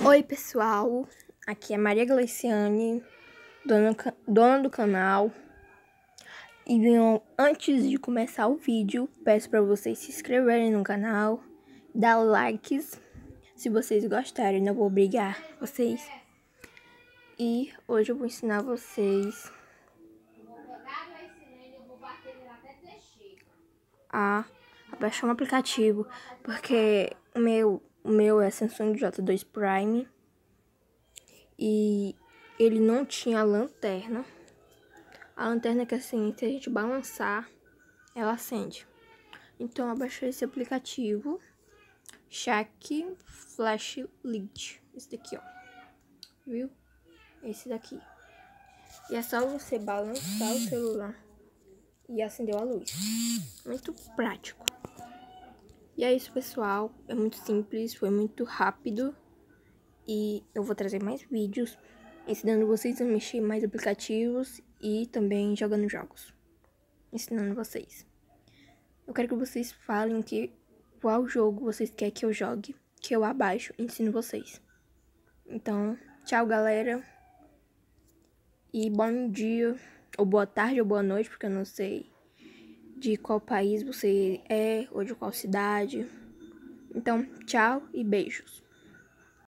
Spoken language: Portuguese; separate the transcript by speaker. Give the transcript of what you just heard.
Speaker 1: Oi, pessoal. Aqui é Maria Gleiciane, dona, dona do canal. E antes de começar o vídeo, peço para vocês se inscreverem no canal, dar likes se vocês gostarem, não vou obrigar vocês. E hoje eu vou ensinar vocês a baixar um aplicativo, porque o meu meu é Samsung J2 Prime e ele não tinha lanterna. A lanterna que assim, se a gente balançar, ela acende. Então eu baixei esse aplicativo, Shack Flash Lead, esse daqui, ó. Viu? Esse daqui. E é só você balançar o celular e acendeu a luz. Muito prático. E é isso, pessoal. É muito simples, foi muito rápido. E eu vou trazer mais vídeos ensinando vocês a mexer mais aplicativos e também jogando jogos. Ensinando vocês. Eu quero que vocês falem que qual jogo vocês querem que eu jogue, que eu abaixo ensino vocês. Então, tchau, galera. E bom dia, ou boa tarde, ou boa noite, porque eu não sei de qual país você é ou de qual cidade. Então, tchau e beijos.